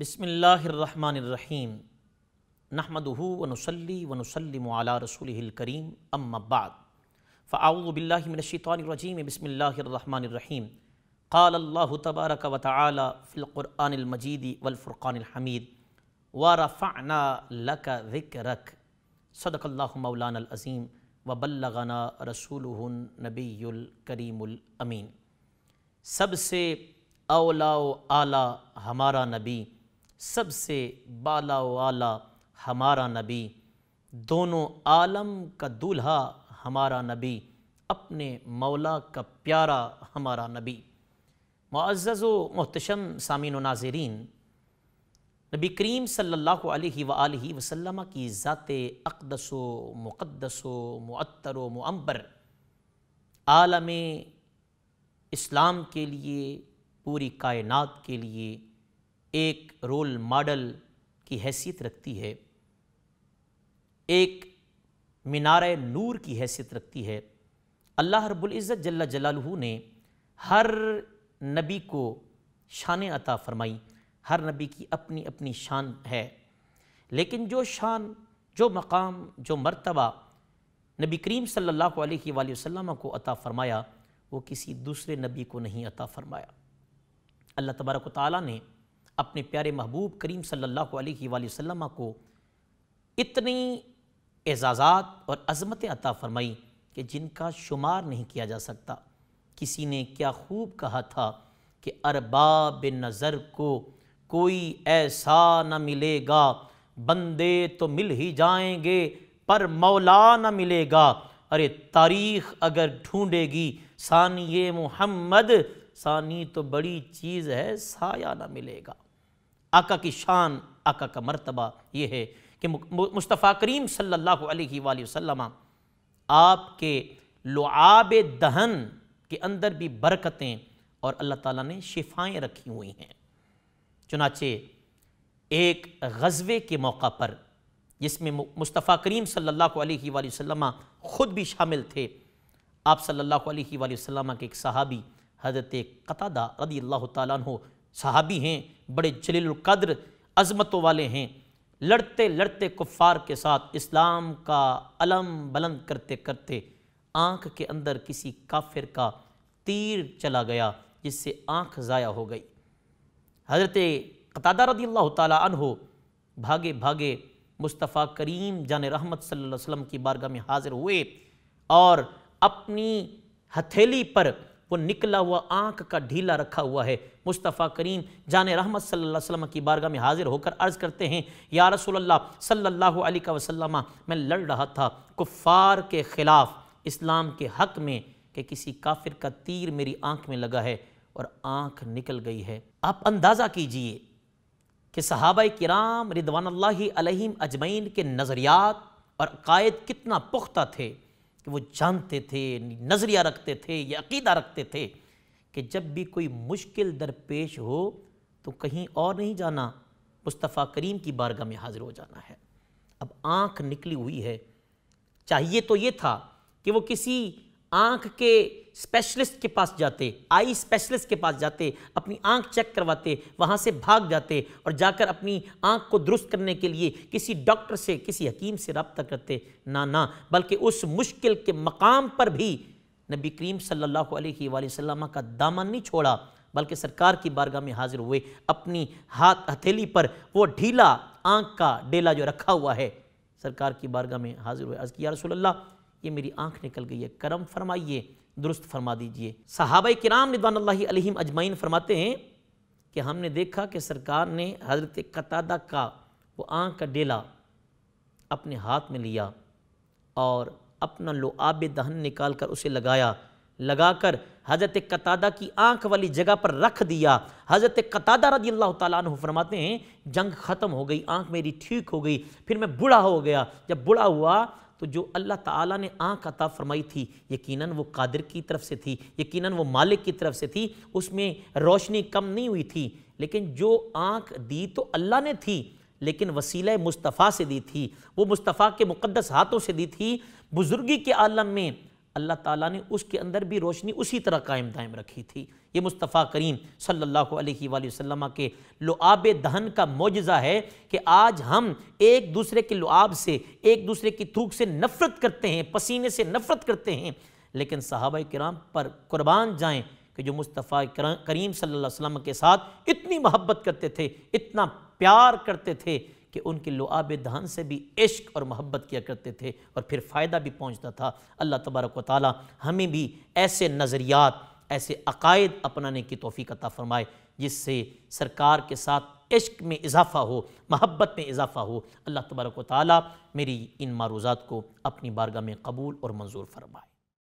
बसमीम नहमदहू वनसली वनसलम रसूलकरीम अम्माबाद फ़ाउबिल्लिमिनशीतरजीम बसमीम क़ाल अल्लाह तबारक व ताली फ़िलक़ुरानमजीदी वलफ़ुरक़ानहमीद व रफ़ाना लक रक सदक़ल्ला मौलानज़ीम व बल्लगाना रसूल नबीकरीमीन सबसे अवला आला हमारा नबी सबसे बाला वाला हमारा नबी दोनों आलम का दूल्हा हमारा नबी अपने मौला का प्यारा हमारा नबी मुआज़ महतशम सामिन नाजरीन नबी करीम सल्लल्लाहु अलैहि सल्ला वसल्लम की ज़ात अकदस मुक़दस व मअम्बर आलम इस्लाम के लिए पूरी कायनात के लिए एक रोल मॉडल की हैसियत रखती है एक मीनार नूर की हैसियत रखती है अल्लाह रब्ज़त जल्ला जलालहू ने हर नबी को शान अता फरमाई हर नबी की अपनी अपनी शान है लेकिन जो शान जो मकाम जो मर्तबा नबी करीम सल्लल्लाहु अलैहि वसल्लम को अता फ़रमाया वो किसी दूसरे नबी को नहीं अता फ़रमाया अल्लाह तबारक ताली ने अपने प्यारे महबूब करीम सल्लल्लाहु अलैहि वसल्लम को इतनी एजाज़ात और अजमत अता फरमाई कि जिनका शुमार नहीं किया जा सकता किसी ने क्या खूब कहा था कि अरबाब नज़र को कोई ऐसा न मिलेगा बंदे तो मिल ही जाएंगे पर मौला न मिलेगा अरे तारीख अगर ढूंढेगी सानिए मोहम्मद सानी तो बड़ी चीज़ है साया ना मिलेगा आका की शान आका का मर्तबा ये है कि मुस्तफ़ा करीम सल्लल्लाहु अलैहि वसल्लम आपके लुआब दहन के अंदर भी बरकतें और अल्लाह ताला ने शिफाएँ रखी हुई हैं चुनाचे एक गज़वे के मौका पर जिसमें मुस्तफ़ा करीम सल्लल्लाहु अलैहि वसल्लम ख़ुद भी शामिल थे आप सल्लल्लाहु अलैहि वसल्लम के एक सहाबी हज़रत कतादा रदी अल्लाह तु सहाबी हैं बड़े जलीलकद्र अजमतों वाले हैं लड़ते लड़ते कुफ़ार के साथ इस्लाम का अलम बुलंद करते करते आँख के अंदर किसी काफिर का तीर चला गया जिससे आँख ज़ाया हो गई हज़रत कतादा रदी अल्लाह तहो भागे भागे मुस्तफ़ा करीम जान रहमत सल्लल्लाहु अलैहि वसल्लम की बारगाह में हाज़िर हुए और अपनी हथेली पर वो निकला हुआ आंख का ढीला रखा हुआ है मुस्तफ़ा करीम जान रहमत सल्लल्लाहु अलैहि वसल्लम की बारगाह में हाजिर होकर अर्ज़ करते हैं या रसूल अल्लाह सल्लल्लाहु अलैहि वसल्लम मैं लड़ रहा था कुफ़ार के ख़िलाफ़ इस्लाम के हक़ में कि किसी काफिर का तीर मेरी आँख में लगा है और आँख निकल गई है आप अंदाज़ा कीजिए कि सहाब कराम रिदवान अजमैन के नज़रियात और कायद कितना पुख्ता थे कि वो जानते थे नज़रिया रखते थे या अकीदा रखते थे कि जब भी कोई मुश्किल दरपेश हो तो कहीं और नहीं जाना मुस्तफ़ा करीम की बारगाह में हाज़िर हो जाना है अब आँख निकली हुई है चाहिए तो ये था कि वो किसी आँख के स्पेशलिस्ट के पास जाते आई स्पेशलिस्ट के पास जाते अपनी आंख चेक करवाते वहाँ से भाग जाते और जाकर अपनी आंख को दुरुस्त करने के लिए किसी डॉक्टर से किसी हकीम से रबता करते ना ना बल्कि उस मुश्किल के मकाम पर भी नबी करीम सल्लल्लाहु अलैहि वसल्लम का दामन नहीं छोड़ा बल्कि सरकार की बारगाह में हाजिर हुए अपनी हाथ हथेली पर वो ढीला आँख का डेला जो रखा हुआ है सरकार की बारगाह में हाजिर हुए अर्ज़ किया रसोल्ला ये मेरी आंख निकल गई है करम फरमाइए दुरुस्त फरमा दीजिए सहाबा कराम रिदवान अलहिम अजमाइन फरमाते हैं कि हमने देखा कि सरकार ने हजरत कतादा का वो आँख का डेला अपने हाथ में लिया और अपना लो आब दहन निकाल कर उसे लगाया लगाकर हज़रत कतादा की आंख वाली जगह पर रख दिया हज़रत कतादा रदी अल्लाह तु फरमाते हैं जंग ख़त्म हो गई आंख मेरी ठीक हो गई फिर मैं बूढ़ा हो गया जब बूढ़ा हुआ तो जो अल्लाह ताला ने आँख अता फरमाई थी यकीनन वो कादिर की तरफ से थी यकीनन वो मालिक की तरफ से थी उसमें रोशनी कम नहीं हुई थी लेकिन जो आँख दी तो अल्लाह ने थी लेकिन वसीला मुस्तफ़ा से दी थी वो मुस्तफ़ा के मुक़दस हाथों से दी थी बुज़ुर्गी के आलम में अल्लाह ताला ने उसके अंदर भी रोशनी उसी तरह कायम दायम रखी थी ये मुस्तफ़ा करीम सल्लल्लाहु अलैहि वसल्लम के लुआब दहन का मुजज़ा है कि आज हम एक दूसरे के लुआब से एक दूसरे की थूक से नफ़रत करते हैं पसीने से नफ़रत करते हैं लेकिन सहाबा कराम पर कुर्बान जाएँ कि जो मुस्तफ़ा करीम सल्लल्लाहु अलैहि वसल्लम के साथ इतनी मोहब्बत करते थे इतना प्यार करते थे कि उनके लुआब दहन से भी इश्क और मोहब्बत किया करते थे और फिर फ़ायदा भी पहुँचता था अल्लाह तबारक ताली हमें भी ऐसे नज़रियात ऐसे अकायद अपनाने की तोफ़ी अता फ़रमाए जिससे सरकार के साथ इश्क में इजाफ़ा हो महब्बत में इजाफ़ा हो अल्लाह तबारक ताली मेरी इन मारूज़ात को अपनी बारगाह में कबूल और मंजूर फरमाए